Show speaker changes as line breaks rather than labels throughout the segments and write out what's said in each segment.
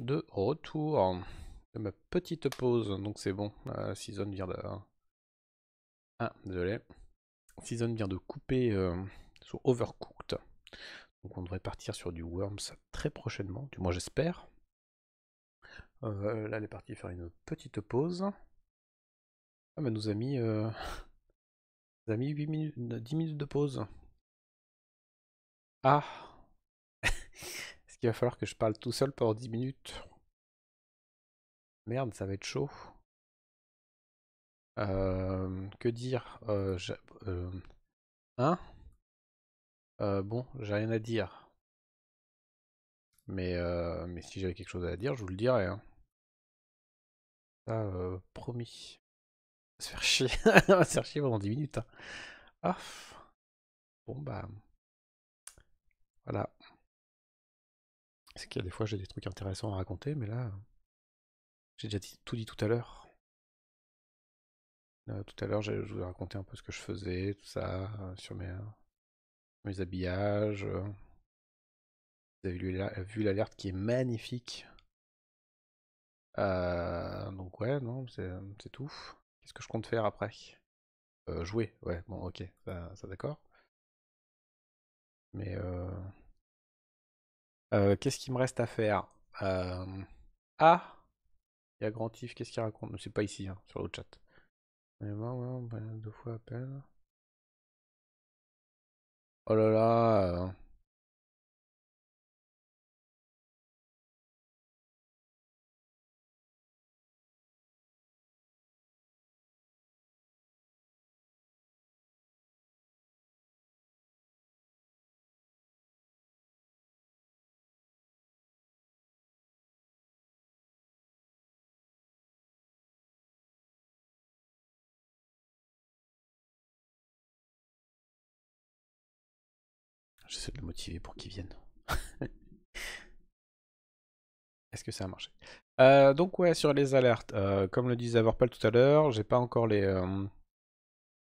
de retour de ma petite pause, donc c'est
bon. la euh, Season vient de... Hein. Ah, désolé. Season vient de couper euh, sur Overcooked. Donc on devrait partir sur du Worms très prochainement, du moins j'espère.
Euh, là, elle est partie faire une petite pause. Ah, mais nous a mis, minutes, 10 minutes de pause. Ah il qu'il va falloir que je parle tout seul pendant 10 minutes Merde, ça va être chaud. Euh, que dire euh, euh, Hein Bon, j'ai rien à dire. Mais, mais si j'avais quelque chose à dire, je vous le dirais. Hein. Ça,
promis. On va se faire chier. pendant 10 minutes. Hein. Bon, bah. Voilà.
C'est qu'il y a des fois j'ai des trucs intéressants à raconter, mais là, j'ai déjà tout dit tout à l'heure. Euh, tout à l'heure, je vous ai raconté un peu ce que je faisais, tout ça, euh, sur mes, mes habillages. Euh. Vous avez vu l'alerte qui est magnifique. donc ouais, non, c'est
tout. Qu'est-ce que je compte faire après Jouer, ouais, bon ok, ça, ça d'accord. Mais euh, qu'est-ce
qu'il me reste à faire euh, Ah Il y a Grandif, qu'est-ce qu'il raconte C'est pas
ici, hein, sur le chat. Mais bon, deux fois à peine. Oh là là euh, J'essaie de le motiver pour qu'il vienne.
Est-ce que ça a marché euh, Donc ouais, sur les alertes, euh, comme le disait Vorpal tout à l'heure, j'ai pas encore les, euh,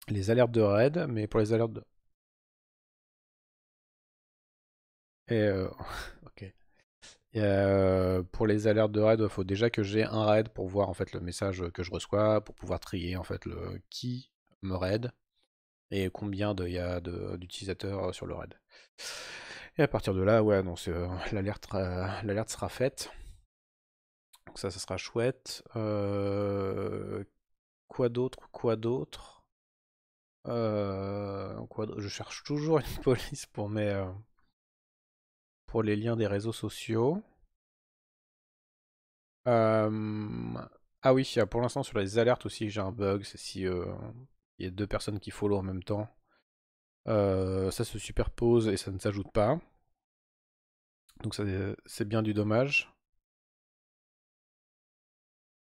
les alertes de raid, mais pour les alertes de...
Et ok.
pour les alertes de raid, il faut déjà que j'ai un raid pour voir en fait le message que je reçois, pour pouvoir trier en fait le qui me raid et combien il y a d'utilisateurs euh, sur le RAID. Et à partir de là, ouais, euh, l'alerte sera faite. Donc ça, ça sera chouette. Euh, quoi d'autre Quoi d'autre Je cherche toujours une police pour mes pour les liens des réseaux
sociaux. ah oui, pour l'instant sur
les alertes aussi, j'ai un bug, c'est si il y a deux personnes qui follow en même temps. Euh, ça se superpose et ça ne s'ajoute pas. Donc euh,
c'est bien du dommage.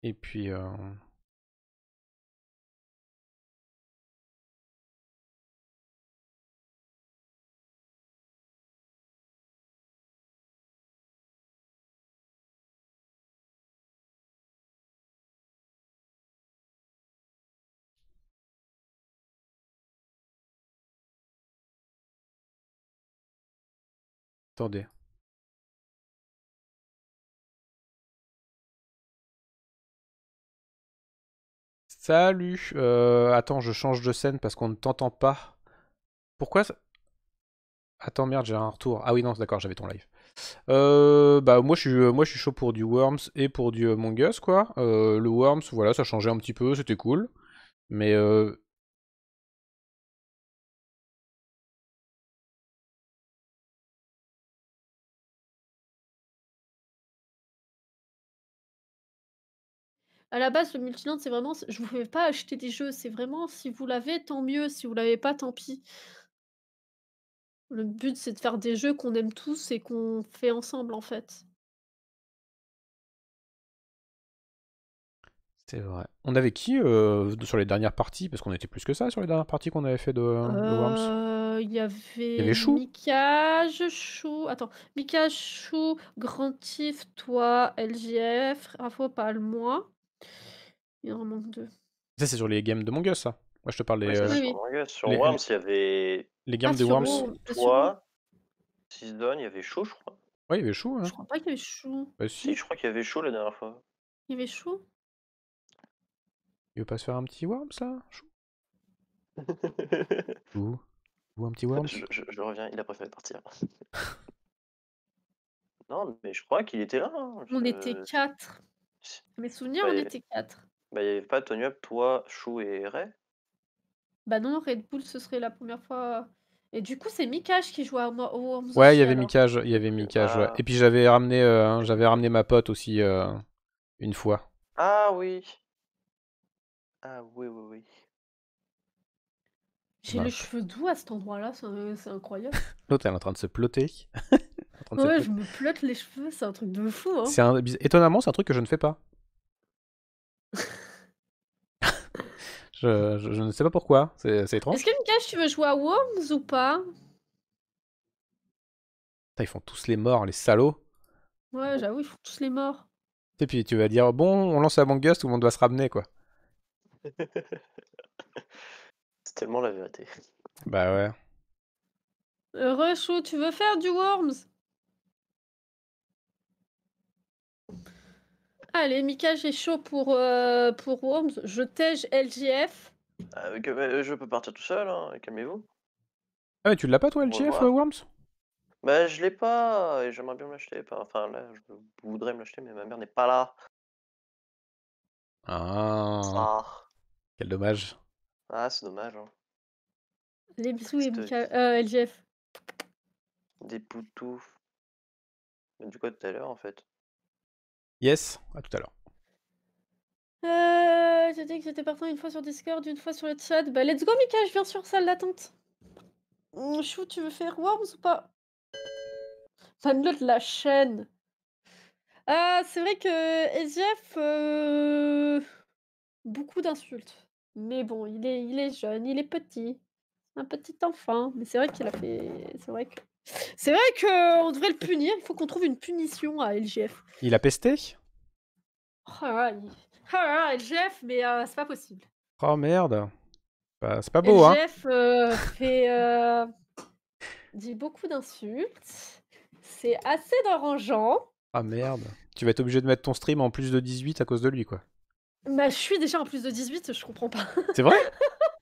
Et puis euh, attendez Salut euh, Attends, je change de scène parce qu'on ne t'entend pas.
Pourquoi ça... Attends, merde, j'ai un retour. Ah oui, non, d'accord, j'avais ton live. Euh, bah moi je, suis, euh, moi je suis chaud pour du Worms et pour du euh, Mongus, quoi. Euh, le Worms, voilà, ça changeait
un petit peu, c'était cool. Mais
à la base, le multiland, c'est vraiment, je vous fais pas acheter des jeux, c'est vraiment, si vous l'avez, tant mieux, si vous l'avez pas, tant pis. Le but, c'est de faire des jeux qu'on aime tous et qu'on fait ensemble, en
fait. C'est vrai.
On avait qui euh, sur les dernières parties Parce qu'on était plus que ça sur les dernières parties qu'on avait fait de,
euh,
Il y avait, Chou. Mika, Chou. Attends, Mika, Chou, Grand toi, LGF, Rafo, moi. Il en manque deux.
Ça, c'est sur les games de mon Us, ça Moi, je te parle des. Euh, sur, les... Worms,
il y avait. Les games de Worms. si Toi, donne, il y avait chaud, je crois.
Ouais, il y avait chaud. Hein. Je crois
pas qu'il y avait chaud.
Bah, si. je crois qu'il y avait chaud la dernière fois.
Il y avait chaud
Il veut pas se faire un petit Worms, là Chou Vous un petit Worms
je, reviens, il a préféré partir. non, mais je crois qu'il était là.
Hein, On était quatre. Mes souvenirs, on bah, était quatre.
Bah, il avait pas Tony Up, toi, Chou et Ray
Bah non, Red Bull, ce serait la première fois. Et du coup, c'est Mikage qui jouait à Worms. Ouais, il y avait Mikage,
il y avait Mikage. Ah. Et puis j'avais ramené, euh, hein, ramené ma pote aussi euh, une fois.
Ah oui.
Ah oui, oui, oui.
J'ai les cheveux doux à cet endroit-là, c'est incroyable.
L'autre, est en train de se ploter. Ouais, je
me plotte les cheveux, c'est un truc de fou. Hein. C'est un...
Étonnamment, c'est un truc que je ne fais pas. je, je, ne sais pas pourquoi, c'est étrange. Est-ce
que cache, tu veux jouer à Worms ou pas
ils font tous les morts, les salauds.
Ouais, j'avoue, ils font tous les morts.
Et puis tu vas dire, bon, on lance la Bangust ou on doit se ramener, quoi. c'est
tellement la vérité.
Bah ouais.
Euh, Rusho, tu veux faire du Worms Allez, Mika, j'ai chaud pour, euh, Worms. Je tège LGF.
Ah, euh, je peux partir tout seul, hein, calmez-vous.
Ah mais tu l'as pas toi, LGF, euh, Worms
Bah, je l'ai pas, et j'aimerais bien me l'acheter. Enfin, là, je voudrais me l'acheter, mais ma mère n'est pas là.
Ah, ah. quel dommage. Ah,
c'est dommage. Hein.
Les bisous, et Mika, LGF.
Des poutous.
du coup, tout
à l'heure, en fait. Yes, à tout à l'heure.
Euh, j'ai dit que j'étais partant une fois sur Discord, une fois sur le chat. Bah, let's go, Mika, je viens sur salle d'attente. Hum, Chou, tu veux faire Worms ou pas de la chaîne. Ah, c'est vrai que SGF, euh, beaucoup d'insultes. Mais bon, il est, il est jeune, il est petit. Un petit enfant. Mais c'est vrai qu'il a fait. C'est vrai que. C'est vrai qu'on euh, devrait le punir. Il faut qu'on trouve une punition à LGF. Il a pesté Ah là, LGF, oh mais euh, c'est pas possible.
Oh merde. Bah, c'est pas beau,
LGF, hein. Euh, fait. dit beaucoup d'insultes. C'est assez dérangeant.
Ah merde. Tu vas être obligé de mettre ton stream en plus de 18 à cause de lui, quoi.
Bah, je suis déjà en plus de 18, je comprends pas. C'est vrai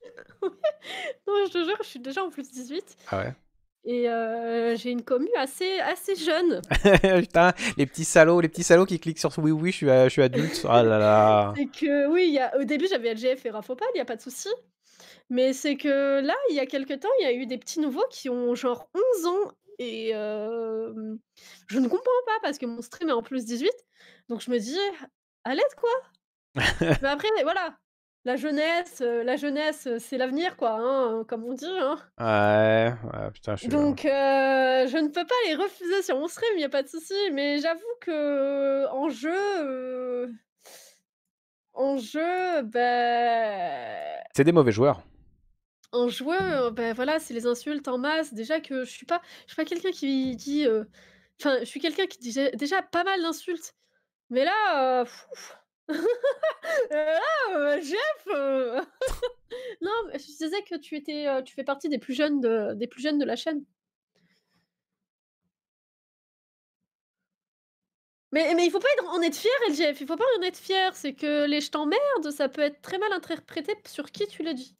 Non, je te jure, je suis déjà en plus de 18. Ah ouais et euh, j'ai une commu assez, assez jeune.
Putain, les petits salauds, les petits salauds qui cliquent sur oui, oui, je suis, euh, je suis adulte. Ah là là.
c'est que oui, au début j'avais LGF et Rafopal, il n'y a pas de souci. Mais c'est que là, il y a quelques temps, il y a eu des petits nouveaux qui ont genre 11 ans. Et euh, je ne comprends pas parce que mon stream est en plus 18. Donc je me dis, à l'aide quoi. Mais après, voilà, la jeunesse, euh, la jeunesse, euh, c'est l'avenir, quoi, hein, comme on dit. Hein.
Ouais, putain, je
Donc, euh, je ne peux pas les refuser sur mon stream, il n'y a pas de souci, mais j'avoue que en jeu... en jeu, ben...
C'est des mauvais joueurs.
En jeu, ben bah, voilà, c'est les insultes en masse. Déjà que je suis pas, suis pas quelqu'un qui dit... Enfin, je suis quelqu'un qui dit déjà pas mal d'insultes. Mais là... Euh, ah, euh, Jeff euh. Non, je disais que tu étais, tu fais partie des plus jeunes de, des plus jeunes de la chaîne. Mais, mais il faut pas en être fier, Jeff. Il faut pas en être fier. C'est que les je t'emmerde, ça peut être très mal interprété sur qui tu l'as dit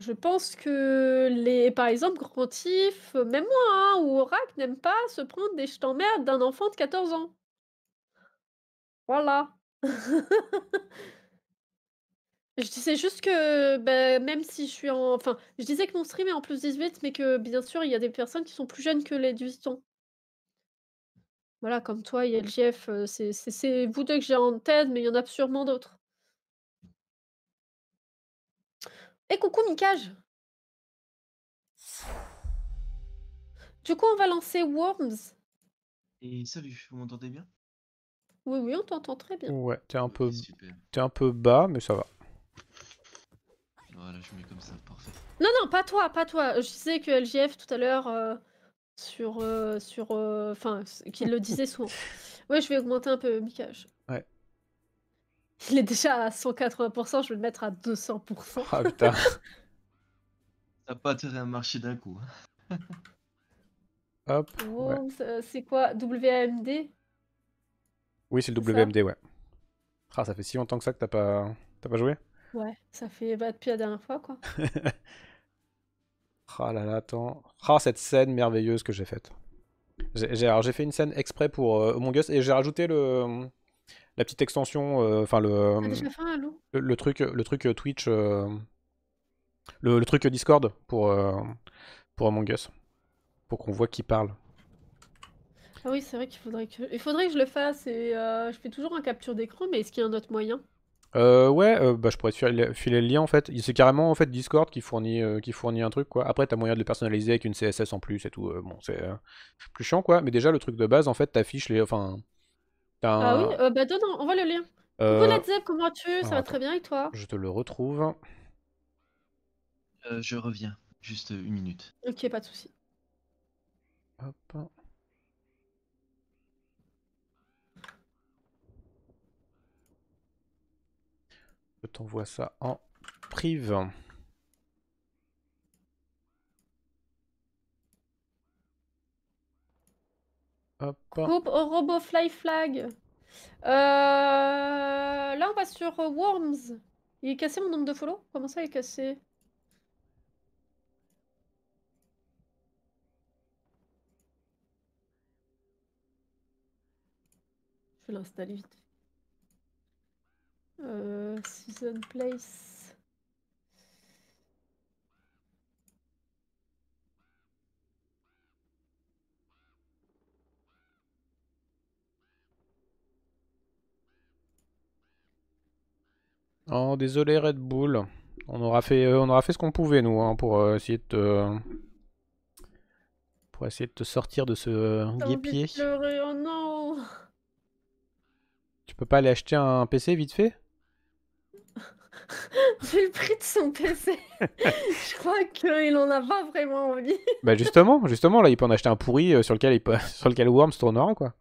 Je pense que les, par exemple, Grantif, même moi hein, ou Oracle n'aiment pas se prendre des je t'emmerde d'un enfant de 14 ans. Voilà. Je disais juste que bah, même si je suis en... Enfin, je disais que mon stream est en plus 18, mais que bien sûr, il y a des personnes qui sont plus jeunes que les 18 ans. Voilà, comme toi y et LGF, c'est vous deux que j'ai en tête, mais il y en a sûrement d'autres. Et eh, coucou Mikage Du coup, on va lancer Worms.
Et salut, vous m'entendez bien
oui, oui, on t'entend très bien. Ouais,
t'es un, peu... Es un peu bas, mais ça va.
Voilà, je mets comme ça,
Non, non, pas toi, pas toi. Je disais que LGF tout à l'heure, euh, sur. Euh, sur euh, Enfin, qu'il le disait souvent. Ouais, je vais augmenter un peu Mikage. Ouais. Il est déjà à 180%, je vais le mettre à 200%. Ah putain.
T'as pas intérêt
un marché d'un coup. Hein.
Hop.
C'est quoi WAMD
oui, c'est le WMD, ouais. Ah, ça fait si longtemps que ça que t'as pas... joué
Ouais, ça fait bah, depuis la dernière fois, quoi.
ah là là, attends. Ah, cette scène merveilleuse que j'ai faite. J'ai fait une scène exprès pour mon euh, Among et j'ai rajouté le la petite extension, euh, enfin le, le, truc, le truc euh, Twitch, le, truc Discord pour, pour Among Us, pour qu'on voit qui parle.
Ah oui, c'est vrai qu'il faudrait que... Il faudrait que je le fasse et euh, je fais toujours un capture d'écran, mais est-ce qu'il y a un autre moyen
euh, ouais, euh, bah, je pourrais filer le lien en fait. C'est carrément en fait Discord qui fournit, euh, qui fournit un truc quoi. Après, t'as moyen de le personnaliser avec une CSS en plus et tout. bon, c'est plus chiant quoi. Mais déjà, le truc de base en fait, t'affiches les. Enfin. Ah oui,
bah donne, on voit le lien. Coucou comment vas-tu Ça va très bien avec toi Je
te le retrouve.
je reviens, juste une minute.
Ok, pas de soucis. Hop.
Je t'envoie ça en prive.
Hop.
Coupe au robot fly flag. Euh, là, on va sur euh, Worms. Il est cassé mon nombre de follow Comment ça, il est cassé Je vais l'installer vite euh, season Place.
Oh, désolé Red Bull. On aura fait, euh, on aura fait ce qu'on pouvait, nous, hein, pour, euh, essayer de te... pour essayer de te sortir de ce guépier.
Oh non
Tu peux pas aller acheter un PC vite fait
j'ai le prix de son PC, je crois qu'il en a pas vraiment envie.
bah justement, justement, là, il peut en acheter un pourri euh, sur lequel, il peut... sur lequel Worms tournera, quoi.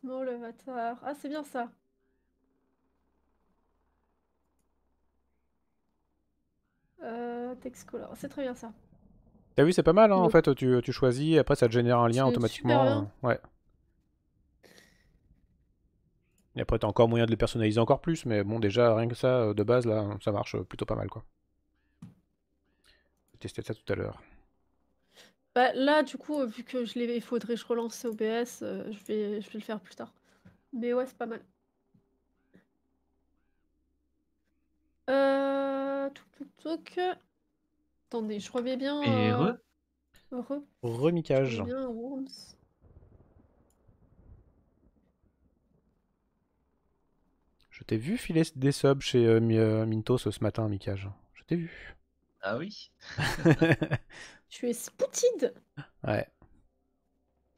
Small Avatar. Ah, c'est bien ça. Euh, c'est très bien ça.
T'as vu, c'est pas mal hein, en fait. Tu, tu, choisis, après ça te génère un lien automatiquement. Hein. Euh, ouais. Et après, t'as encore moyen de les personnaliser encore plus, mais bon, déjà, rien que ça, euh, de base, là, ça marche euh, plutôt pas mal, quoi. J'ai testé ça tout à l'heure.
Bah, là, du coup, vu que je il faudrait que je relance OBS, je, vais, je vais le faire plus tard. Mais ouais, c'est pas mal. Euh... tout, Attendez, je reviens bien. Euh, re...
Je t'ai vu filer des subs chez euh, euh, Mintos ce matin, Mikage. Je t'ai vu.
Ah oui Tu es spoutide
Ouais.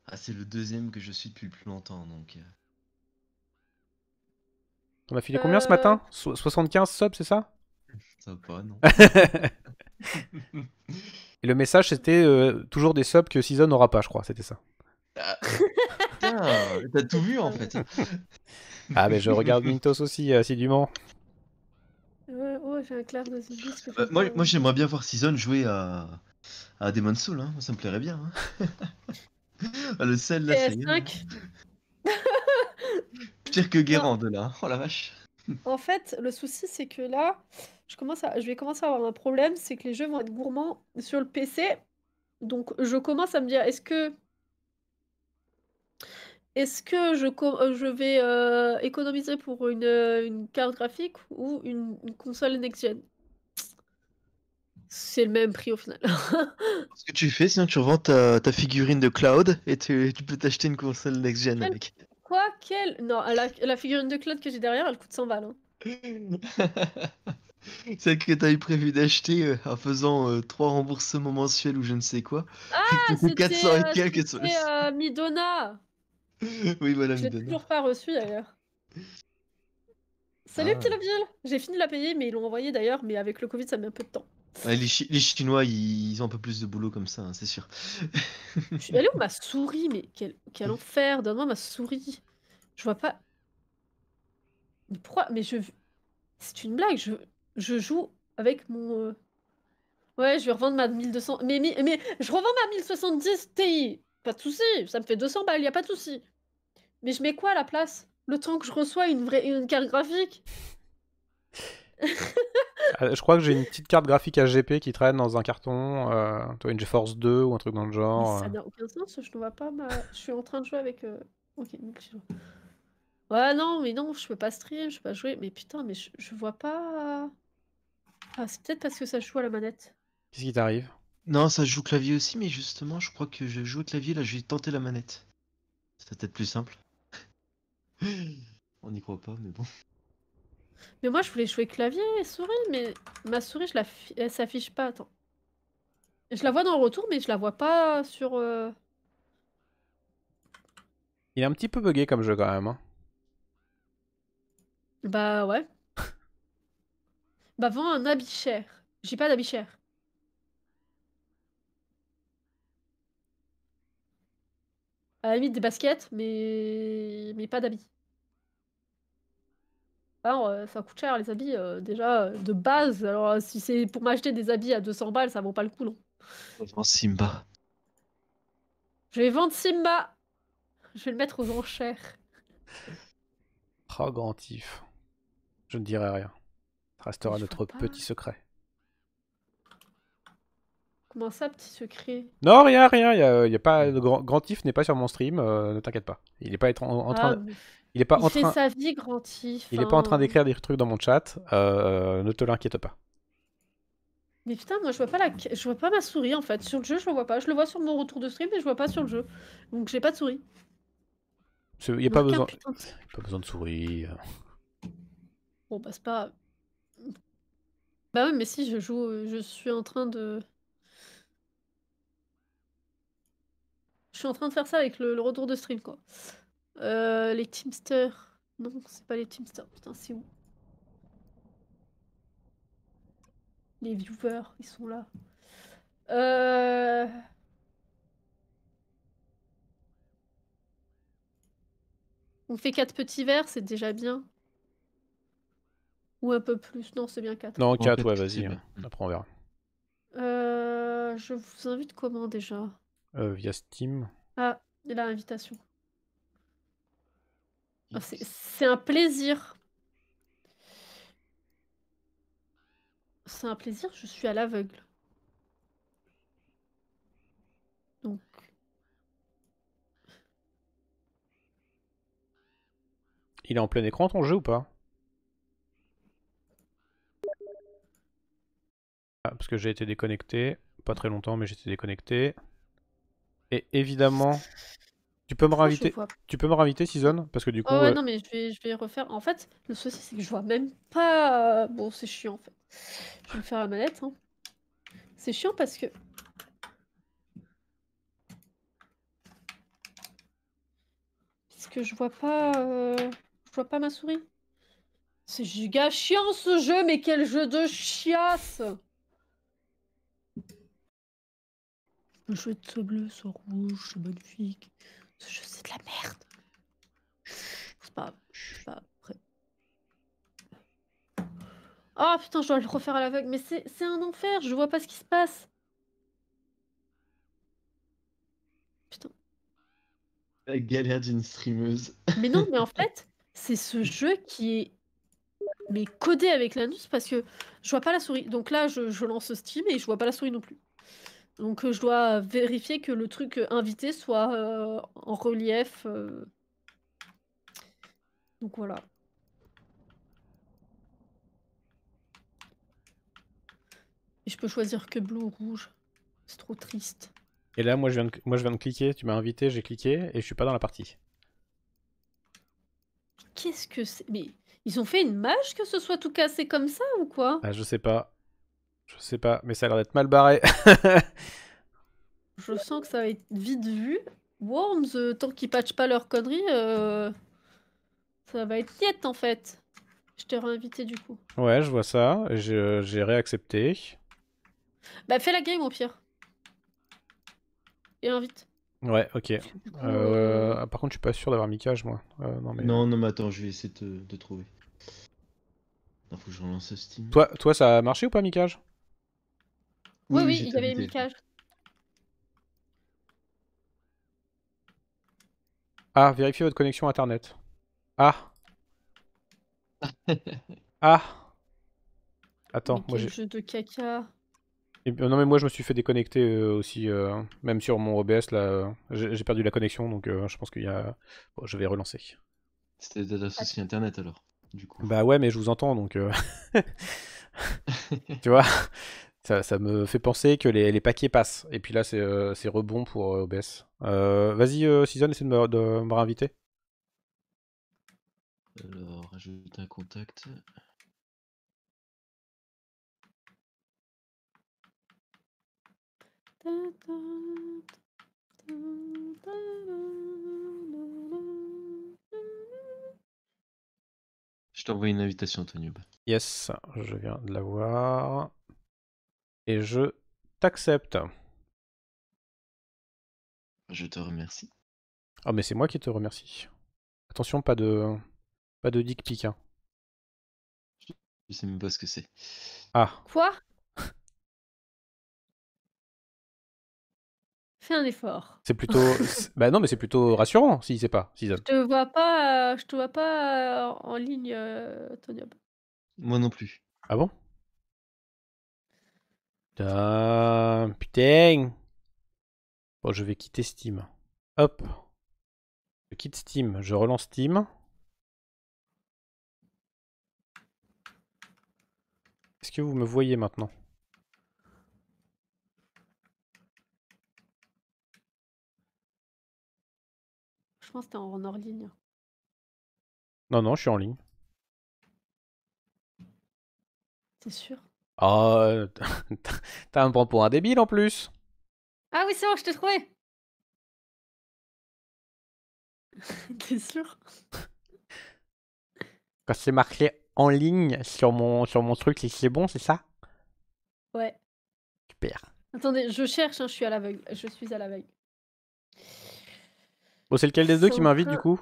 Ah, c'est le deuxième que je suis depuis le plus longtemps, donc...
On a filé combien ce matin 75 subs, c'est ça Ça va, non. Et le message, c'était euh, toujours des subs que Season n'aura pas, je crois, c'était ça. Ah,
t'as tout vu en fait. ah, mais je regarde
Mintos aussi assidûment.
moi, j'aimerais
bien voir Season jouer à, à Demon's Soul, hein. ça me plairait bien. Hein. Ah, le sel là, c'est. Pire que Guérande de là. Oh la vache.
En fait, le souci, c'est que là, je, commence à... je vais commencer à avoir un problème, c'est que les jeux vont être gourmands sur le PC. Donc, je commence à me dire, est-ce que... Est-ce que je, euh, je vais euh, économiser pour une, euh, une, carte graphique ou une, console next-gen C'est le même prix au final.
Ce que tu fais, sinon tu revends ta, figurine de cloud et tu, tu peux t'acheter une console next-gen avec.
Quoi Quelle Non, la, la, figurine de Claude que j'ai derrière, elle coûte 100 balles. Hein.
Celle que eu prévu d'acheter euh, en faisant 3 euh, trois remboursements mensuels ou je ne sais quoi. Ah, c'était 400 et
euh, Midona.
oui, voilà Midona. Je l'ai toujours
pas reçu d'ailleurs. Salut ah. Petit petit J'ai fini de la payer, mais ils l'ont envoyé d'ailleurs, mais avec le Covid, ça met un peu de temps
les, Chinois, ils, ont un peu plus de boulot comme ça, hein, c'est sûr.
Je suis où ma souris, mais quel, enfer, donne-moi ma souris. Je vois pas. Mais pourquoi Mais je. C'est une blague, je, joue avec mon. Euh, ouais, je vais revendre ma 1200. Mais, mais, je revends ma 1070 Ti. Pas de soucis, ça me fait 200 balles, y a pas de soucis. Mais je mets quoi à la place Le temps que je reçois une vraie une carte graphique
ah, je crois que j'ai une petite carte graphique AGP qui traîne dans un carton, euh, une GeForce 2 ou un truc dans le genre. ça euh.
n'a aucun sens, je ne vois pas ma... je suis en train de jouer avec... Euh, ouais, non, mais non, je peux pas stream, je peux pas jouer. Mais putain, mais je, ne vois pas... Ah, c'est peut-être parce que ça joue à la manette.
Qu'est-ce qui t'arrive
Non, ça joue clavier aussi, mais justement, je crois que je joue au clavier, là, je vais tenter la manette. C'est peut-être plus simple. On n'y croit pas, mais bon.
Mais moi, je voulais jouer clavier et souris, mais ma souris, je la elle s'affiche pas. Attends. Je la vois dans le retour, mais je la vois pas sur. Euh,
Il est un petit peu buggé comme jeu quand même. Hein.
Bah ouais. bah, vends un habit cher. J'ai pas d'habit cher. À la limite des baskets, mais, mais pas d'habits. Alors, hein, euh, ça coûte cher les habits, euh, déjà euh, de base. Alors, si c'est pour m'acheter des habits à 200 balles, ça vaut pas le coup, non
Simba.
Je vais vendre Simba Je vais le mettre aux enchères.
Oh, if. Je ne dirai rien. Ça restera notre petit secret.
Comment ça, petit secret
Non, rien, rien. Y y a pas, grand, grand n'est pas sur mon stream, ne t'inquiète pas. Il n'est pas être en, train. Ah, de... Il est pas en train...
Il n'est pas en train d'écrire
des trucs dans mon chat. Euh, euh, ne te l'inquiète pas.
Mais putain, moi je vois pas la, je vois pas ma souris en fait sur le jeu, je le vois pas. Je le vois sur mon retour de stream, mais je vois pas sur le jeu. Donc j'ai pas de souris.
Il n'y a pas besoin. De... Pas besoin de souris. Euh.
Bon bah c'est pas. Bah ouais, mais si je joue, je suis en train de. Je suis en train de faire ça avec le, le retour de stream quoi. Euh, les Teamsters. Non, c'est pas les Teamsters. Putain, c'est où Les viewers, ils sont là. Euh, on fait quatre petits verres, c'est déjà bien. Ou un peu plus. Non, c'est bien 4. Non, quatre, ouais, vas-y. On
hein. apprend on verra.
Euh, je vous invite comment déjà
Via Steam.
Ah, il a l'invitation. Oh, c'est un plaisir. C'est un plaisir, je suis à l'aveugle. Donc.
Il est en plein écran ton jeu ou pas ah, Parce que j'ai été déconnecté. Pas très longtemps, mais j'étais déconnecté. Et évidemment, tu peux me raviter, Tu peux me Season Parce que du coup. ouais, euh, non,
mais je vais, refaire. En fait, le souci, c'est que je vois même pas. Euh, bon, c'est chiant, en fait. Je vais me faire la manette. Hein. C'est chiant parce que. Parce que je vois pas. Euh, je vois pas ma souris. C'est giga chiant ce jeu, mais quel jeu de chiasse Je jeu de ce bleu, ce rouge, c'est magnifique. Ce jeu, c'est de la merde. pas. Je suis pas prêt. Oh ah, putain, je dois le refaire à l'aveugle. Mais c'est un enfer, je vois pas ce qui se passe.
Putain. La galère d'une streameuse.
Mais non, mais en fait, c'est ce jeu qui est mais codé avec l'anus parce que je vois pas la souris. Donc là, je, je lance Steam et je vois pas la souris non plus. Donc euh, je dois vérifier que le truc euh, invité soit euh, en relief. Donc voilà. Et je peux choisir que bleu ou rouge. C'est trop triste.
Et là, moi je viens de, cliquer, tu m'as invité, j'ai cliqué et je suis pas dans la partie.
Qu'est-ce que c'est Mais ils ont fait une mage que ce soit tout cassé comme ça ou quoi
ah, Je sais pas. Je sais pas, mais ça a l'air d'être mal barré.
je sens que ça va être vite vu. Worms, euh, tant qu'ils patchent pas leur connerie, euh, ça va être niette en fait. Je t'ai réinvité du coup.
Ouais, je vois ça. J'ai réaccepté.
Bah fais la game au pire. Et invite.
Ouais, ok. Euh, par contre, je suis pas sûr d'avoir micage moi. non, non,
mais attends, je vais essayer de, trouver. faut
que je relance Steam. Toi, toi, ça a marché ou pas, Mikage
oui, oui, il y avait une cage.
Ah, vérifiez votre connexion internet. Ah. ah. Attends, moi j'ai. jeu
de caca.
Eh non mais moi je me suis fait déconnecter euh, aussi, euh, même sur mon OBS là, euh, j'ai perdu la connexion donc je pense qu'il y a, bon, je vais relancer.
C'était la internet alors,
du coup. Bah ouais mais je vous entends donc, tu vois, ça, me fait penser que les, paquets passent. Et puis là, c'est euh, rebond pour euh, OBS. Euh, vas-y, Season, essaie de me, de réinviter.
Alors, ajoute un contact.
Je t'envoie une invitation, Antonio.
Yes, je viens de la voir et je t'accepte.
Je te remercie.
Oh, mais c'est moi qui te remercie. Attention, pas de pas de dick pic. Hein. Je sais même pas ce que c'est. Ah. Quoi
Fais un effort. C'est plutôt
bah non mais c'est plutôt rassurant si c'est pas si ça... Je
te vois pas euh, je te vois pas euh, en ligne euh, Tonya.
Moi non plus. Ah bon ah, putain,
Bon, je vais quitter Steam. Hop. Je quitte
Steam, je relance Steam. Est-ce que vous me voyez maintenant
Je pense que t'es en hors ligne.
Non, non, je suis en ligne.
C'est sûr
Oh, t'as un bon pour un débile en plus.
Ah oui, c'est bon, je te trouvais. T'es sûr Quand c'est marqué en ligne sur
mon, sur mon truc, c'est bon, c'est ça Ouais. Super.
Attendez, je cherche, hein, je suis à l'aveugle. Je suis à l'aveugle.
Bon, c'est lequel des deux qui m'invite du
coup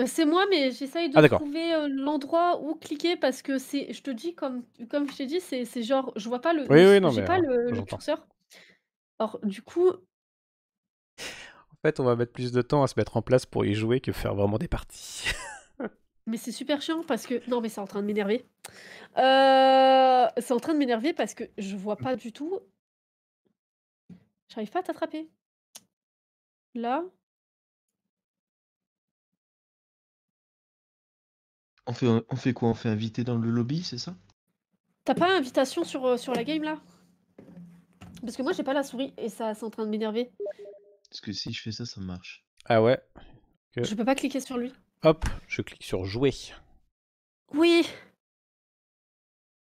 euh, c'est moi, mais j'essaye de ah, trouver, l'endroit où cliquer parce que c'est je te dis comme comme je t'ai dit, c'est c'est genre je vois pas le pas le curseur. Alors du coup En
fait, on va mettre plus de temps à se mettre en place pour y jouer que faire vraiment des parties.
Mais c'est super chiant parce que non, mais c'est en train de m'énerver. Euh, c'est en train de m'énerver parce que je vois pas du tout j'arrive pas à t'attraper. Là
On fait, on fait quoi On fait inviter dans le lobby,
c'est ça
T'as pas invitation sur, euh, sur la game là Parce que moi j'ai pas la souris et ça c'est en train de m'énerver.
Parce que si je fais ça, ça marche. Ah ouais Je peux pas cliquer sur lui.
Hop, je clique sur jouer. Oui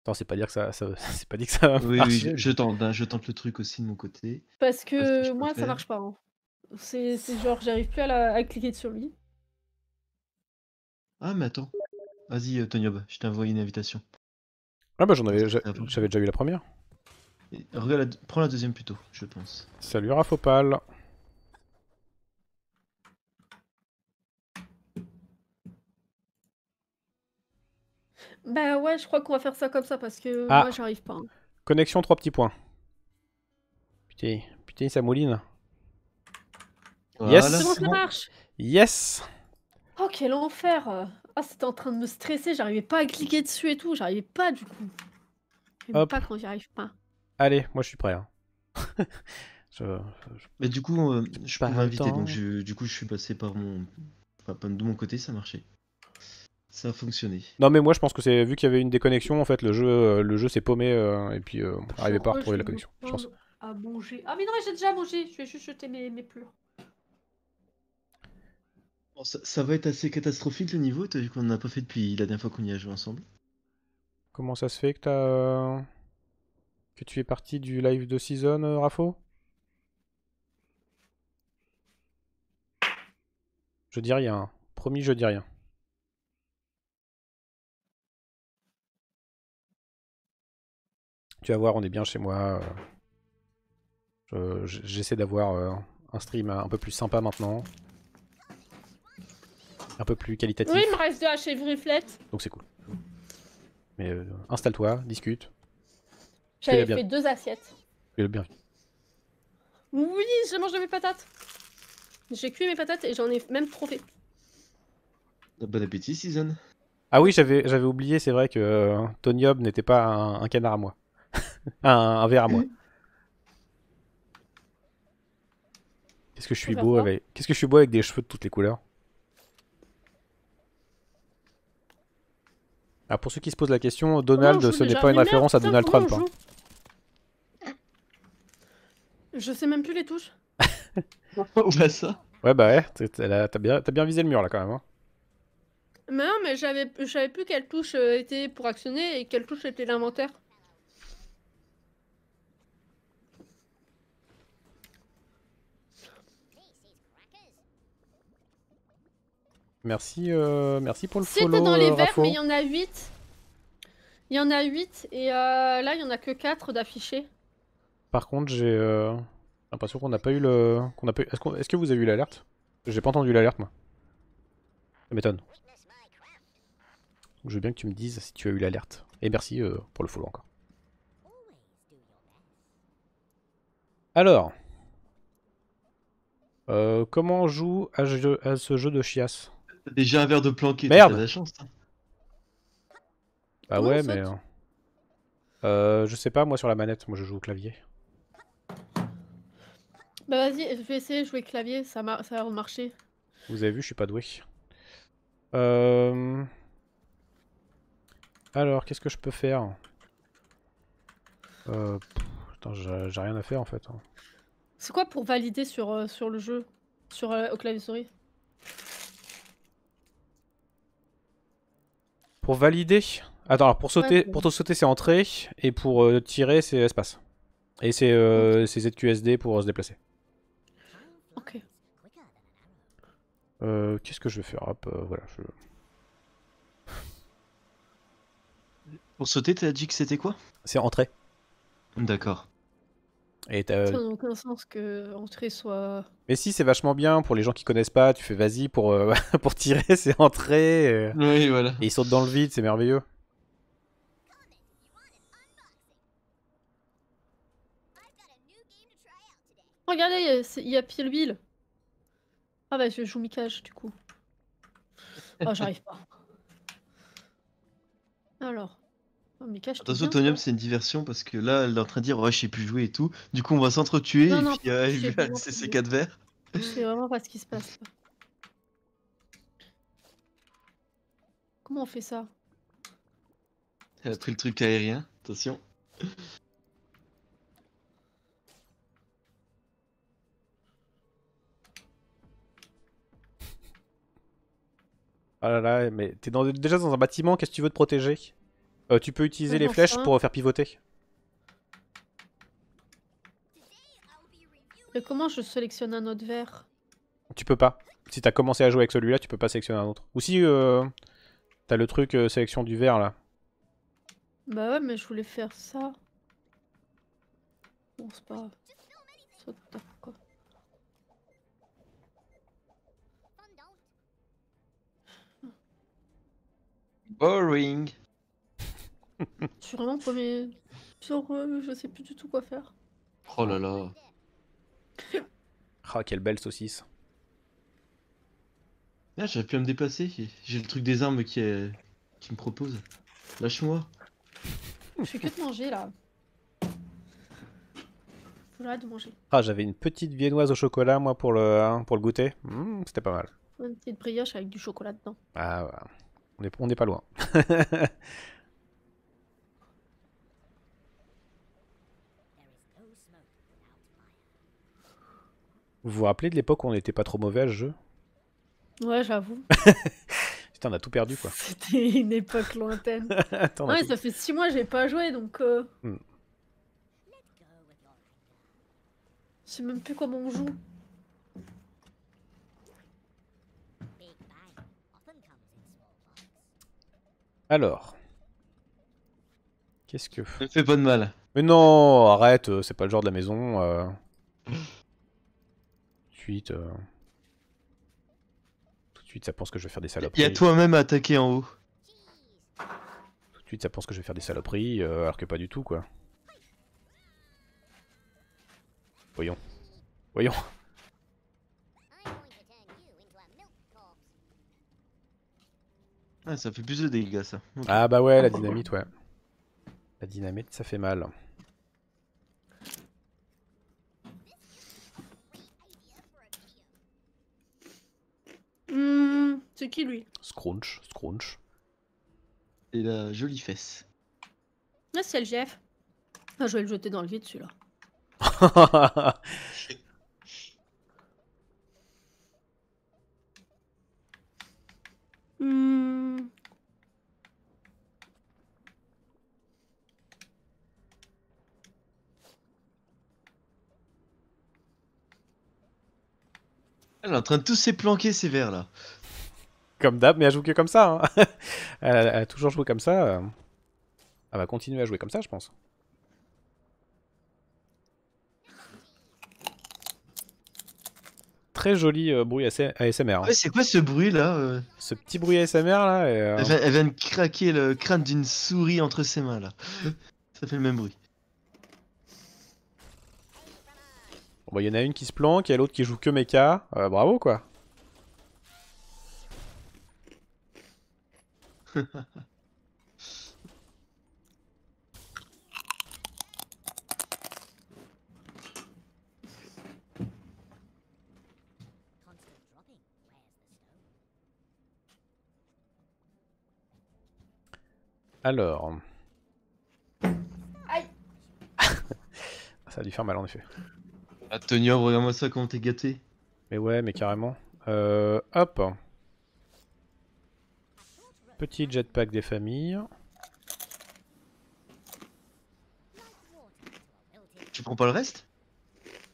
Attends, c'est pas dire que ça, ça c'est pas dit que ça oui, hein, je, tente, le truc aussi de mon côté. Parce que, moi ça marche
pas. Hein. C'est genre j'arrive plus à, à cliquer sur lui.
Ah mais attends, Vas-y, euh, Tonyob, je t'ai envoyé une invitation.
Ah bah j'en avais, j'avais déjà eu la première. regarde, prends la deuxième plutôt, je pense. Salut Rafopal.
Bah ouais, je crois qu'on va faire ça comme ça parce que ah. moi j'arrive pas. Hein.
Connexion, trois petits points. Putain, putain, ça mouline. Yes. ça marche. Yes.
Oh quel enfer. Ah, c'était en train de me stresser, j'arrivais pas à cliquer dessus et tout, j'arrivais pas du coup. J'aime pas quand j'y arrive pas.
Allez, moi je suis prêt. Hein. Mais du coup, euh, je suis pas invité, donc du coup je suis passé par mon.
Enfin, de mon côté, ça marchait. Ça a fonctionné.
Non, mais moi je pense que c'est vu qu'il y avait une déconnexion, en fait, le jeu, euh, le jeu s'est paumé euh, et puis on n'arrivait pas à retrouver la connexion.
Je pense. Ah, mais non, j'ai déjà mangé, je vais juste jeter mes, mes pleurs.
Oh, ça, va être assez catastrophique le niveau, vu qu'on n'a pas fait depuis la dernière fois qu'on y a joué ensemble.
Comment ça se fait que que tu es parti du live de Season, euh, Rafo Je dis
rien, promis, je dis rien.
Tu vas voir, on est bien chez moi. Euh. J'essaie d'avoir euh, un stream un peu plus sympa maintenant un peu plus qualitatif. Oui, il
me reste deux à chez
Donc c'est cool. Mais euh, installe-toi, discute.
J'avais fait deux assiettes. Et bien. Oui, j'ai mangé mes patates. J'ai cuit mes patates et j'en ai même trop fait.
Bon appétit, Season. Ah oui, j'avais oublié, c'est vrai que euh, Tony n'était pas un, canard à moi. un, verre à moi. ce que je suis beau Qu'est-ce que je suis beau avec des cheveux de toutes les couleurs Alors ah, pour ceux qui se posent la question, oh Donald, ce n'est pas une référence à Donald Trump. Hein.
Je sais même plus les touches.
ça Ouais, bah ouais, t'as bien, visé le mur là quand même. Hein.
Mais non, mais j'avais, je savais plus quelle touche euh, était pour actionner et quelle touche était l'inventaire.
Merci, euh, merci pour le si C'était dans euh, les verts, mais il y
en a 8. Il y en a 8 et euh, là, il y en a que 4 d'affichés.
Par contre, j'ai l'impression qu'on n'a pas eu le... qu'on pas Est-ce que vous avez eu l'alerte J'ai pas entendu l'alerte, moi. Ça m'étonne. Je veux bien que tu me dises si tu as eu l'alerte. Et merci pour le follow encore. Alors... comment on joue à, à ce jeu de chiasse T'as déjà un verre de planqué, t'as de la chance. Bah ouais, mais... Hein. Euh, je sais pas, moi sur la manette, moi je joue au clavier.
Bah vas-y, je vais essayer de jouer clavier, ça, ça va marcher.
Vous avez vu, je suis pas doué. Euh... Alors, qu'est-ce que je peux faire euh... j'ai rien à faire en fait. Hein.
C'est quoi pour valider sur, euh, sur le jeu Sur euh, au clavier souris
Pour valider. Attends, alors pour sauter, pour sauter c'est entrée et pour euh, tirer c'est espace. Et c'est euh, ZQSD pour euh, se déplacer. Ok. Euh, qu'est-ce que je vais faire Hop, voilà. Pour sauter, t'as dit que c'était quoi C'est entrée. D'accord ça euh, n'a
aucun sens que soit.
Mais si, c'est vachement bien pour les gens qui connaissent pas. Tu fais vas-y pour, euh, pour tirer, c'est entrer. Euh. Oui, voilà. Et ils sautent dans le vide, c'est merveilleux.
Regardez, il y a Pile Ah bah je joue Mikage du coup. Oh j'arrive pas. Alors. Oh, c'est
une diversion parce que là, elle est en train de dire Ouais, je sais plus jouer et tout. Du coup, on va s'entretuer et puis elle euh, ses quatre verres.
Je sais vraiment pas ce qui se passe. Comment on fait ça
Elle a pris le truc aérien, attention.
Ah là là, mais t'es déjà dans un bâtiment, qu'est-ce que tu veux te protéger euh, tu peux utiliser les flèches pour faire pivoter.
Mais comment je sélectionne un autre verre
Tu peux pas. Si t'as commencé à jouer avec celui-là, tu peux pas sélectionner un autre. Ou si euh, t'as le truc euh, sélection du verre là.
Bah ouais, mais je voulais faire ça. Bon, c'est pas
Boring.
Je suis vraiment premier. Sur, euh, je sais plus du tout quoi faire.
Oh là là. ah, quelle belle saucisse.
Là, j'avais pu me dépasser. J'ai le truc des armes qui, me propose. Lâche-moi.
Je fais que de manger là. Faut de manger.
Ah, j'avais une petite viennoise au chocolat, moi, pour le, hein, pour le goûter. Hmm, c'était pas mal.
Une petite brioche avec du chocolat dedans.
Ah, ouais. on n'est on est pas loin. Vous vous rappelez de l'époque où on n'était pas trop mauvais à ce jeu Ouais, j'avoue. Putain, on a tout perdu quoi.
C'était une époque lointaine. ouais, ça fait 6 mois que j'ai pas joué donc. Euh... Hmm. Je sais même plus comment on joue.
Alors. Qu'est-ce que. Ça fait pas de mal. Mais non, arrête, euh, c'est pas le genre de la maison. Euh... Euh, tout de suite, ça pense que je vais faire des saloperies. Il y a toi-même attaquer en haut. Tout de suite, ça pense que je vais faire des saloperies, euh, alors que pas du tout, quoi. Voyons. Voyons. Ah, ça fait plus de dégâts, ça. Ah bah ouais, la ah, bah, dynamite, bah. ouais. La dynamite, ça fait mal.
C'est qui lui
Scrunch, Scrunch. Et la jolie fesse.
Ah, c'est le chef. Ah, je vais le jeter dans le vide celui-là.
Hmm.
Elle est en train de tous se planquer ces verres là comme d'hab, mais elle joue que comme ça. Hein. elle, a, toujours joué comme ça. Euh. Elle va continuer à jouer comme ça, je pense. Très joli euh, bruit ASMR. Hein. c'est
quoi ce bruit là euh? Ce petit bruit ASMR là elle, vient, de craquer le crâne d'une souris entre ses
mains là. ça fait le même bruit. Bon, bah, il y en a une qui se planque et l'autre qui joue que mecha. bravo quoi. Alors. Ça a dû faire mal en effet. Tony, regarde-moi ça comment t'es gâté. Mais ouais, mais carrément. Euh, hop petit jetpack des familles. Tu prends pas le reste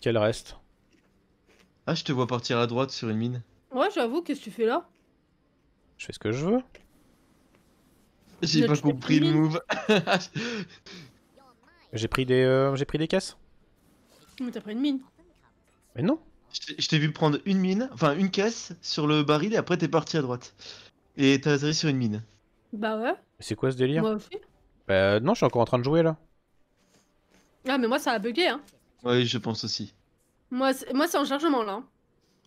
Quel reste Ah, je te vois partir à droite sur une mine.
Ouais, j'avoue, qu'est-ce que tu fais là
Je fais ce que je veux. J'ai pas compris le move. j'ai pris des euh, j'ai pris des caisses.
Mais t'as pris une mine.
Mais non. Je t'ai vu prendre une mine, enfin une caisse sur le baril et après t'es parti
à droite. Et t'as atterri sur une mine. Bah ouais. C'est quoi ce délire Bah euh, non, je suis encore en train de jouer là.
Ah, mais moi ça a bugué, hein.
Oui, je pense aussi.
Moi, c'est, moi, c'est en chargement là.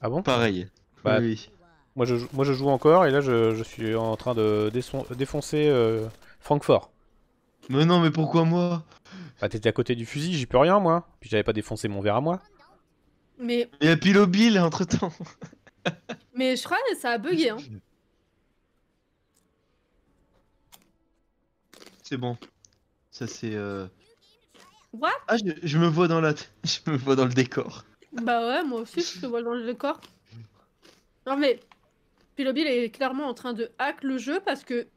Ah bon Pareil. Bah, oui. Moi je, moi je joue encore et là je, suis en train de défoncer euh, Francfort. Mais non, mais pourquoi moi Bah t'étais à côté du fusil, j'y peux rien moi. Puis j'avais pas défoncé mon verre à moi. Mais, Et puis a entre temps.
mais je crois que ça a bugué, hein.
c'est bon. Ça c'est. Euh... What Ah, je, me vois dans la, je me vois dans le décor.
Bah ouais, moi aussi je me vois dans le décor. Non mais, Pilobile est clairement en train de hack le jeu parce que.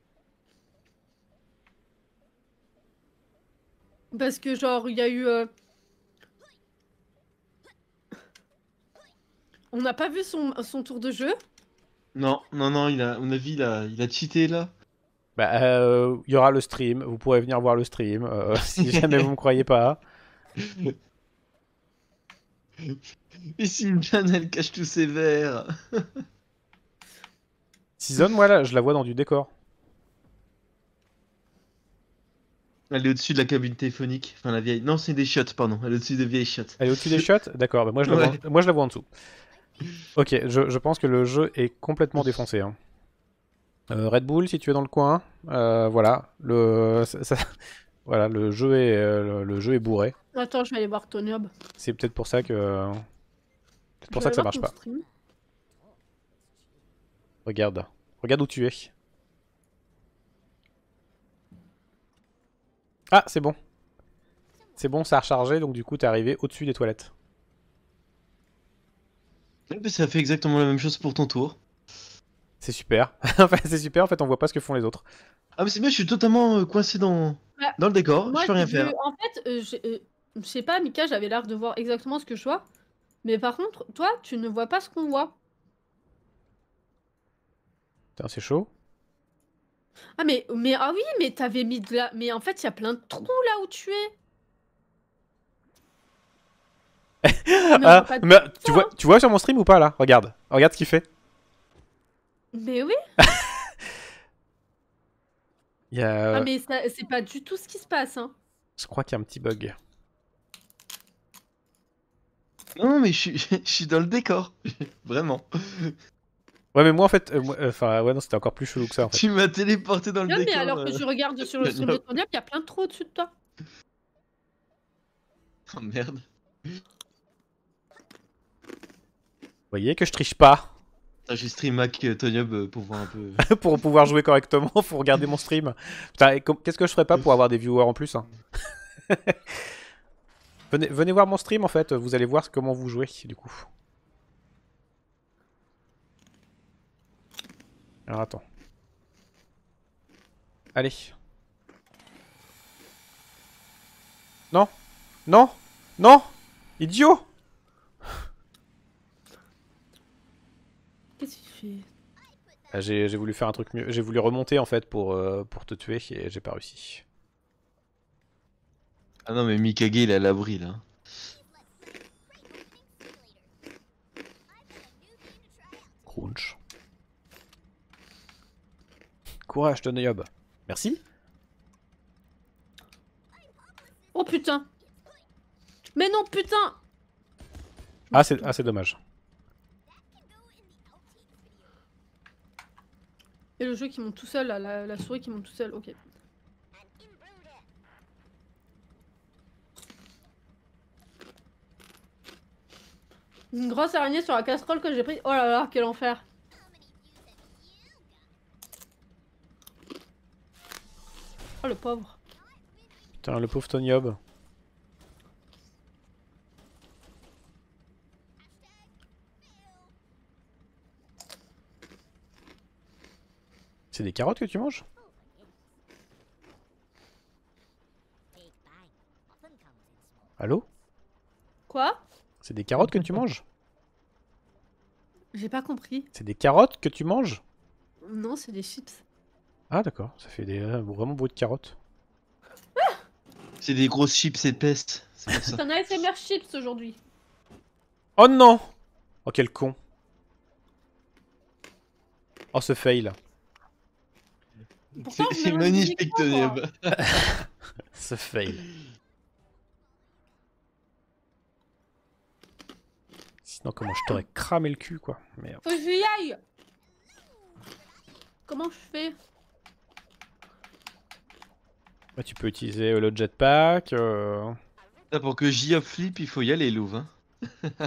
Parce que genre il y a eu. Euh... On n'a pas vu son, son tour de jeu.
Non, non, non, il a, on a vu, il a, il a cheaté là. Bah, il euh, y aura le stream, vous pourrez venir voir le stream euh, si jamais vous me croyez pas. Mais
jeune, elle cache tous ses verres.
Season, moi là, je la vois dans du décor.
Elle est au-dessus de la cabine téléphonique. Enfin, la vieille. Non, c'est des shots, pardon. Elle est au-dessus des vieilles shots. Elle est au-dessus des shots
D'accord, bah moi, je la vois... moi je la vois en dessous. Ok, je, je pense que le jeu est complètement défoncé. Hein. Euh, Red Bull, si tu es dans le coin, euh, voilà, le, voilà, le jeu est, euh, le, jeu est bourré.
Attends, je vais aller voir ton
C'est peut-être pour ça que, ça que ça marche pas. Regarde, regarde où tu es. Ah, c'est bon. C'est bon, ça a rechargé, donc du coup t'es arrivé au-dessus des toilettes. Ça fait exactement la même chose pour ton tour c'est super. c'est super, en fait, on voit pas ce que font les autres. Ah, mais c'est mieux je suis totalement euh, coincé dans,
le décor, je peux rien faire. En fait, euh, euh, je sais pas, Mika, j'avais l'air de voir exactement ce que je vois. Mais par contre, toi, tu ne vois pas ce qu'on voit. Putain, c'est chaud. Ah, mais, mais ah oui, mais t'avais mis de la. Mais en fait, il y a plein de trous là où tu es. Ah, mais, tu, vois, hein. tu
vois sur mon stream ou pas là Regarde, regarde ce qu'il fait. Mais oui euh, Ah mais
c'est pas du tout ce qui se passe. Hein.
Je crois qu'il y a un petit bug. Non mais je, suis dans le décor, vraiment. Ouais mais moi en fait, euh, euh, enfin ouais non c'était encore plus chelou que ça. Tu m'as téléporté dans le non, mais alors que je regarde sur le stream de ton
il y a plein de trous au-dessus de toi.
Oh merde. Vous
voyez que je triche pas j'ai stream Mac euh, Tonium euh, pour voir un peu.
pour pouvoir jouer correctement, pour regarder mon stream. qu'est-ce que je ferais pas pour avoir des viewers en plus hein venez, venez, voir mon stream en fait, vous allez voir comment vous jouez du coup. Alors attends. Allez. Non Non Non Idiot Ah, j'ai voulu faire un truc mieux. J'ai voulu remonter en fait pour, euh, pour te tuer et j'ai pas réussi.
Ah non mais Mikage il est à l'abri là.
Crunch. Courage Toneyob. Merci.
Oh putain. Mais non putain.
Ah c'est ah, dommage.
Et le jeu qui monte tout seul, la, souris qui monte tout seul, ok. Une grosse araignée sur la casserole que j'ai prise, Oh là là, quel enfer. Oh le pauvre.
Putain, le pauvre Tonyob. c'est des carottes que tu manges Allô Quoi C'est des carottes que tu manges
J'ai pas compris.
C'est des carottes que tu manges
Non, c'est des chips.
Ah d'accord, ça fait des, euh, vraiment beaucoup de carottes. C'est des grosses chips épaisses. C'est un
ASMR chips aujourd'hui.
Oh non Oh quel con. Oh ce fail.
C'est magnifique, Tony.
Ce fail. Sinon, comment je t'aurais cramé le cul, quoi. Merde.
Faut que j'y aille Comment je fais
Tu peux utiliser euh, le jetpack. Euh. Ah, pour que j'y flip, il faut y aller, Louvre. Hein.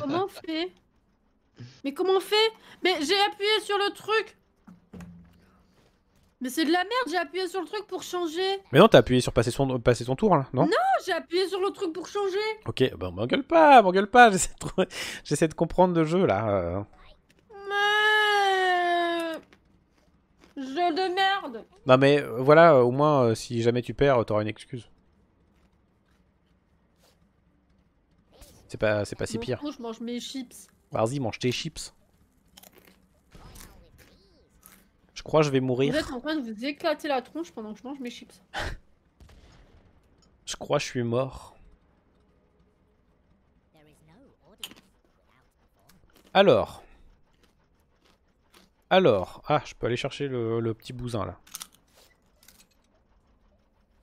comment on fait Mais comment on fait Mais j'ai appuyé sur le truc mais c'est de la merde, j'ai appuyé sur le truc pour changer.
Mais non, t'as appuyé sur passer son, passer son tour, là, non Non,
j'ai appuyé sur le truc pour changer.
Ok, bah m'engueule pas, m'engueule pas, j'essaie de... j'essaie de comprendre le jeu, là.
Mais... Euh. Jeu de merde
Non mais euh, voilà, euh, au moins, si jamais tu perds, t'auras une excuse. C'est pas, pas si pire. Du
je mange mes chips.
Vas-y, mange tes chips. Je crois que je vais mourir. Vous
êtes en train de vous éclater la tronche pendant que je mange mes chips.
je crois que je suis mort. Alors. Alors. Ah, je peux aller chercher le, petit bousin là.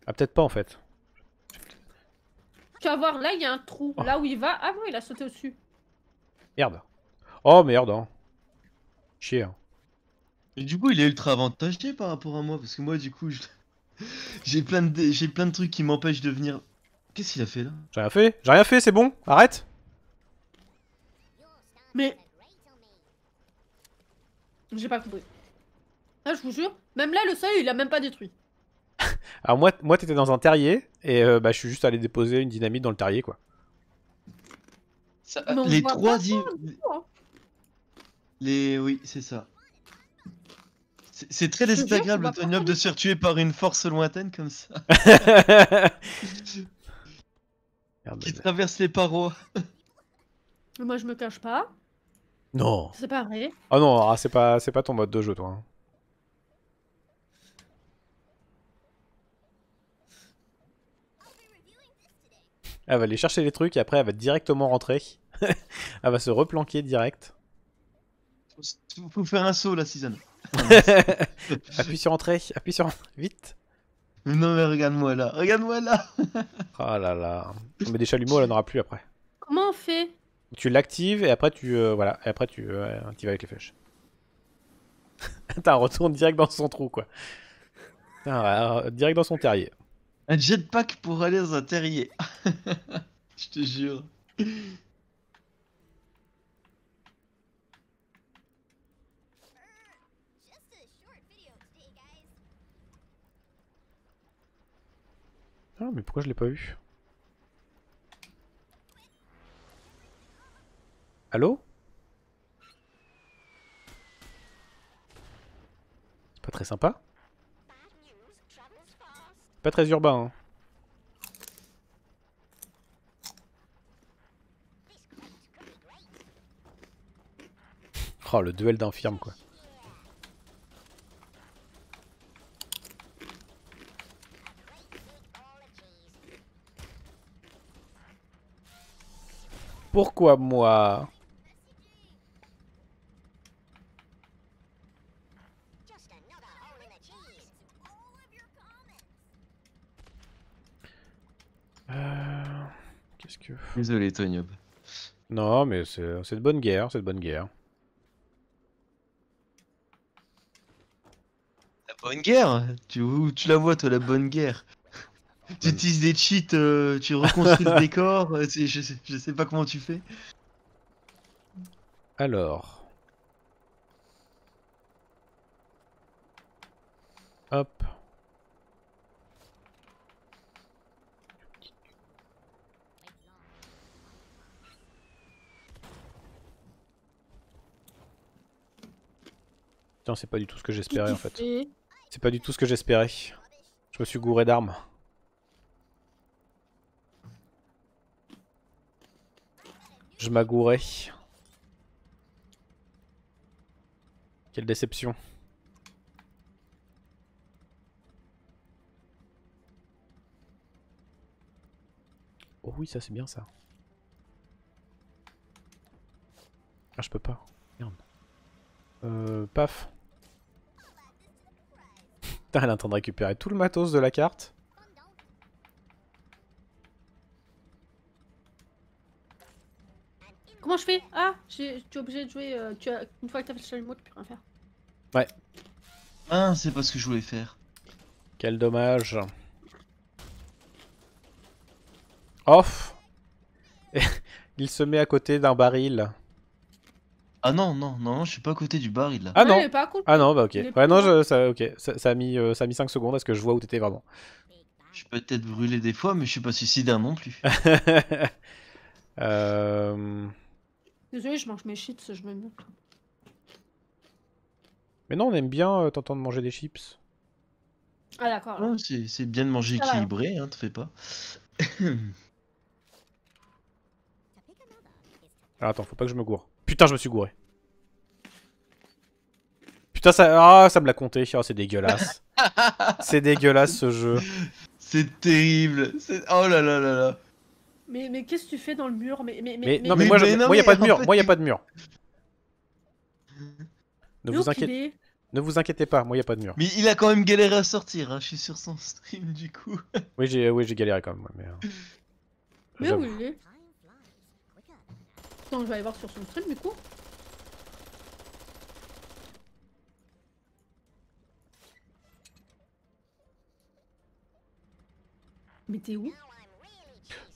Ah, peut-être pas en fait.
Tu vas voir, là il y a un trou. Ah. Là où il va. Ah oui, il a sauté au-dessus.
Merde. Oh merde. Hein. Chier. Hein. Et
du coup, il est ultra avantagé par rapport à moi, parce que moi, du coup, j'ai plein, de... j'ai plein de trucs
qui m'empêchent de venir. Qu'est-ce qu'il a fait là J'ai rien fait, j'ai rien fait, c'est bon, arrête
Mais. J'ai pas compris. Ah, je vous jure, même là, le seuil, il a même pas détruit.
Alors, moi, moi t'étais dans un terrier, et euh, bah, je suis juste allé déposer une dynamite dans le terrier, quoi. les trois.
Hein.
Les. Oui, c'est ça.
C'est très désagréable le de se faire tuer par une force lointaine comme ça.
qui traverse les parois.
Moi je me cache pas.
Non. C'est vrai Ah non, ah, c'est pas, pas ton mode de jeu toi. Hein. Elle va aller chercher les trucs et après elle va directement rentrer. elle va se replanquer direct. Faut faire un saut la saison. appuie sur entrée, appuie sur vite. non mais regarde-moi là, regarde-moi là. oh là là. met des chalumeaux, elle n'aura plus après.
Comment on fait
Tu l'actives et après tu euh, voilà, et après tu euh, vas avec les flèches. T'as un retour direct dans son trou quoi. direct dans son terrier. Un jetpack pour aller dans un terrier. Je te jure. Ah mais pourquoi je l'ai pas eu Allô C'est pas très sympa. Pas très urbain. Hein. Oh, le duel d'infirme, quoi. Pourquoi moi
euh,
Qu'est-ce que... Désolé Tonyob. Non mais c'est de bonne guerre, c'est de bonne guerre. La bonne guerre tu, tu la vois toi la bonne guerre tu
utilises des cheats, euh, tu reconstruis le décor, euh, je, sais, sais pas comment tu fais.
Alors.
Hop. Putain, c'est pas du tout ce que j'espérais en fait. C'est pas du tout ce que j'espérais. Je me suis gouré d'armes. Je m'agourais. Quelle déception. Oh oui, ça c'est bien ça. Ah, je peux pas. Merde. Euh, paf. elle est en train de récupérer tout le matos de la carte.
Comment je fais Ah, tu es obligé de jouer. Euh, une fois que t'as fait le chalumeau, tu peux rien faire.
Ouais. Ah, c'est pas ce que je voulais faire. Quel dommage. Off Il se met à côté d'un baril. Ah non, non, non, je suis pas à côté du baril là. Ah, ah non, pas Ah non, bah ok. Ouais, non, ça, ok. Ça, a mis, euh, ça mis 5 secondes parce que je vois où t'étais vraiment. Je peux peut-être brûler des fois, mais je suis pas suicidaire non plus. euh...
Désolé, je mange mes chips, je me mute.
Mais non, on aime bien euh, t'entendre manger des chips. Ah d'accord. c'est bien de manger équilibré, hein, te fais pas. Ah, attends, faut pas que je me gourre. Putain, je me suis gouré. Putain, ça, ah, ça me l'a compté. Oh, c'est dégueulasse. c'est dégueulasse ce jeu. C'est terrible. Oh là là là là.
Mais, mais qu'est-ce que tu fais dans le mur mais, mais, mais, non, mais, moi, il n'y a pas de mur. Moi, il
a pas de mur. Ne vous, inquiétez... ne vous inquiétez pas, moi, il a pas de mur. Mais il
a quand même galéré à sortir, hein. je suis sur son stream du coup.
oui, j'ai euh, oui, galéré quand même. Mais, euh, mais
où il est Attends, je vais aller voir sur son stream du coup. Mais t'es où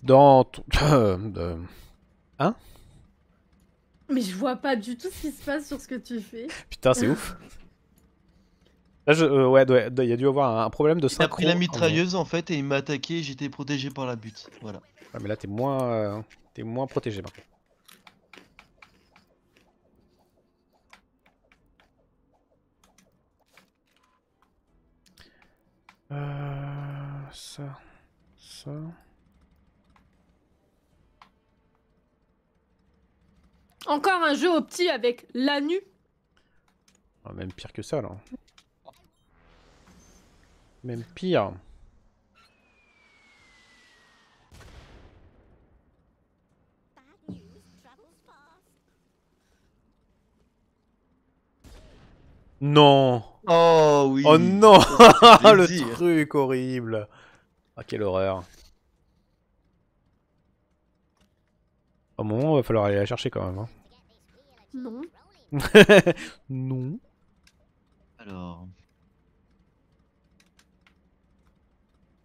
dans... de... Hein
Mais je vois pas du tout ce qui se passe sur ce que tu fais. Putain, c'est ouf.
Là, je, euh, ouais, il y a dû avoir un, problème de synchro. Il a pris la mitrailleuse en, fait et il m'a attaqué et j'étais protégé par la butte. Voilà. Ah, mais là, t'es moins, euh, moins protégé par contre.
Euh, ça,
ça. Encore un jeu au petit avec la nu.
Ah, même pire que ça là. Même pire. Non. Oh oui. Oh non, oh, le truc horrible. Ah quelle horreur. Au moment, il va falloir aller la chercher quand même. Hein. Non.
non. Alors.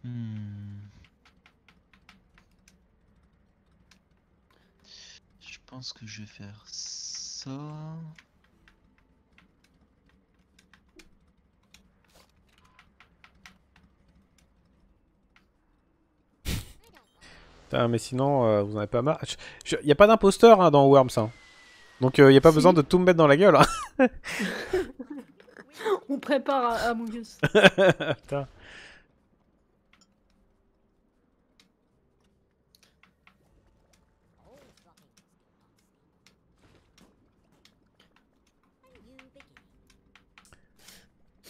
Hmm.
Je pense que je vais faire ça.
mais sinon, euh, vous en avez pas marre. Il n'y a pas d'imposteur hein, dans Worms. Hein. Donc, il euh, n'y a pas besoin de tout me mettre dans la gueule. Hein.
On prépare à mon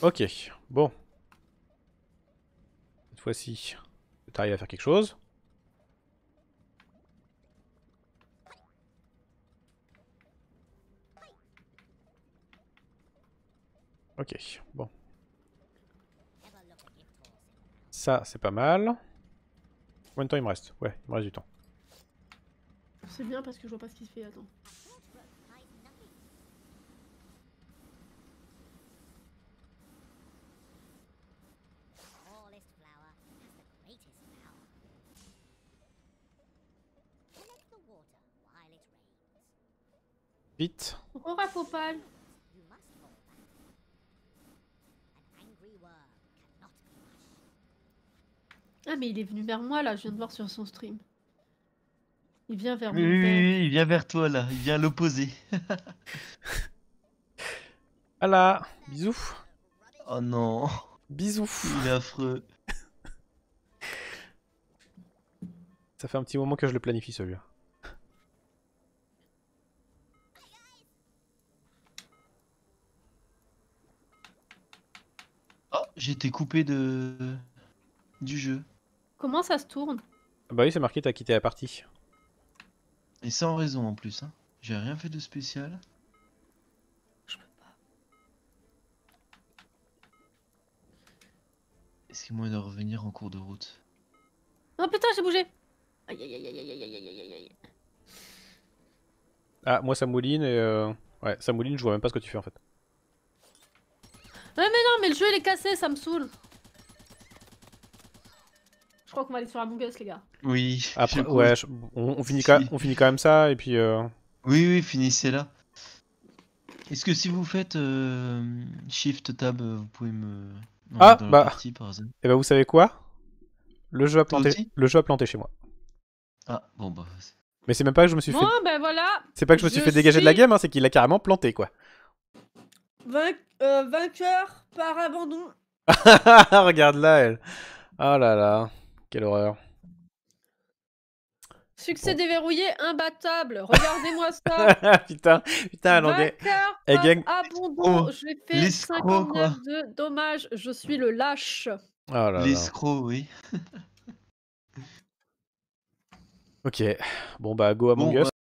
Ok, bon. Cette fois-ci, t'arrives à faire quelque chose. Ok, bon. Ça, c'est pas mal. Combien de temps il me reste Ouais, il me reste du temps.
C'est bien parce que je vois pas ce qu'il fait, attends. Vite. Au revoir, Ah, mais il est venu vers moi là, je viens de voir sur son stream. Il vient vers moi. Oui, oui, oui,
il vient vers toi là, il vient l'opposé. ah là, bisous.
Oh non. Bisous. Il est affreux. Ça fait un petit moment que je le planifie celui-là. Oh, j'ai été coupé de... du jeu.
Comment ça se tourne
ah Bah oui, c'est marqué t'as quitté la partie. Et sans raison en plus, hein. J'ai rien fait de spécial. Je peux pas.
Est-ce qu'il de revenir en cours de route
Oh putain, j'ai bougé Aïe aïe aïe aïe aïe aïe aïe aïe
Ah, moi ça mouline et euh... Ouais, ça mouline, je vois même pas ce que tu fais en fait.
mais non, mais le jeu il est cassé, ça me saoule je crois qu'on va aller sur la Us, les gars.
Oui. Après, ouais, on, finit quand même ça, et puis. Euh, oui, oui, finissez là.
Est-ce que si vous faites euh, Shift Tab,
euh, vous pouvez me. ah, bah. Partie, par et eh bah, ben, vous savez quoi le jeu, a planté... le jeu a planté chez moi. Ah, bon, bah. Mais c'est même pas que je me suis fait... fait. Ben bah, voilà. C'est pas que je me suis fait dégager de la game, hein, c'est qu'il a carrément planté, quoi.
vainqueur par abandon.
Regarde là, elle. Oh là là. Quelle horreur.
Succès déverrouillé, imbattable. Regardez-moi ça.
putain, putain, Hollandais. Et eh, gang... abondant. Oh, J'ai fait 59
de dommage. Je suis le lâche.
Oh L'escroc, oui.
ok. Bon, bah, go à mon gosse.